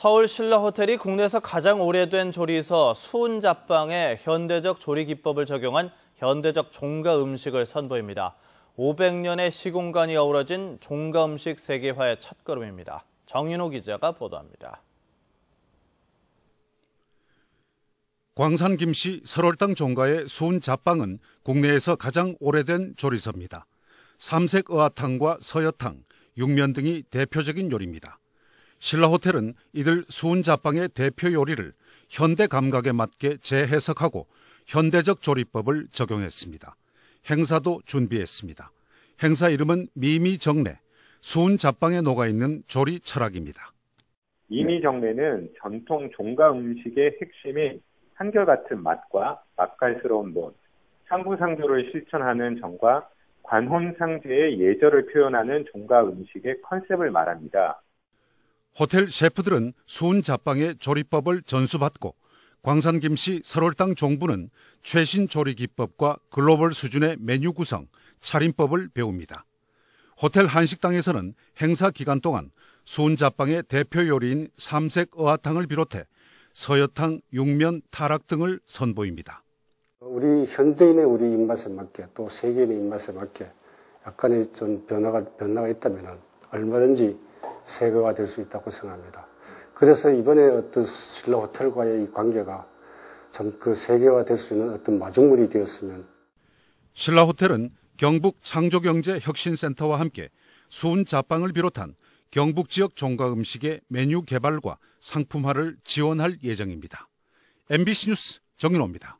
서울 신라 호텔이 국내에서 가장 오래된 조리서 수은잡방에 현대적 조리 기법을 적용한 현대적 종가 음식을 선보입니다. 500년의 시공간이 어우러진 종가 음식 세계화의 첫걸음입니다. 정윤호 기자가 보도합니다. 광산 김씨 설월당 종가의 수은잡방은 국내에서 가장 오래된 조리서입니다. 삼색어화탕과 서여탕, 육면 등이 대표적인 요리입니다. 신라 호텔은 이들 수은자빵의 대표 요리를 현대 감각에 맞게 재해석하고 현대적 조리법을 적용했습니다. 행사도 준비했습니다. 행사 이름은 미미정례, 수은자빵에 녹아있는 조리 철학입니다. 미미정례는 전통 종가 음식의 핵심인 한결같은 맛과 맛깔스러운 본, 상부상조를 실천하는 정과 관혼상제의 예절을 표현하는 종가 음식의 컨셉을 말합니다. 호텔 셰프들은 수은 자빵의 조리법을 전수받고 광산 김씨 설월당 종부는 최신 조리 기법과 글로벌 수준의 메뉴 구성, 차림법을 배웁니다. 호텔 한식당에서는 행사 기간 동안 수은 자빵의 대표 요리인 삼색 어화탕을 비롯해 서여탕, 육면, 타락 등을 선보입니다. 우리 현대인의 우리 입맛에 맞게 또 세계인의 입맛에 맞게 약간의 좀 변화가 변화가 있다면 얼마든지 세계화 될수 있다고 생각합니다. 그래서 이번에 어떤 신라 호텔과의 이 관계가 참그 세계화 될수 있는 어떤 마중물이 되었으면. 신라 호텔은 경북 창조경제혁신센터와 함께 수은 자빵을 비롯한 경북 지역 종가 음식의 메뉴 개발과 상품화를 지원할 예정입니다. MBC 뉴스 정윤호입니다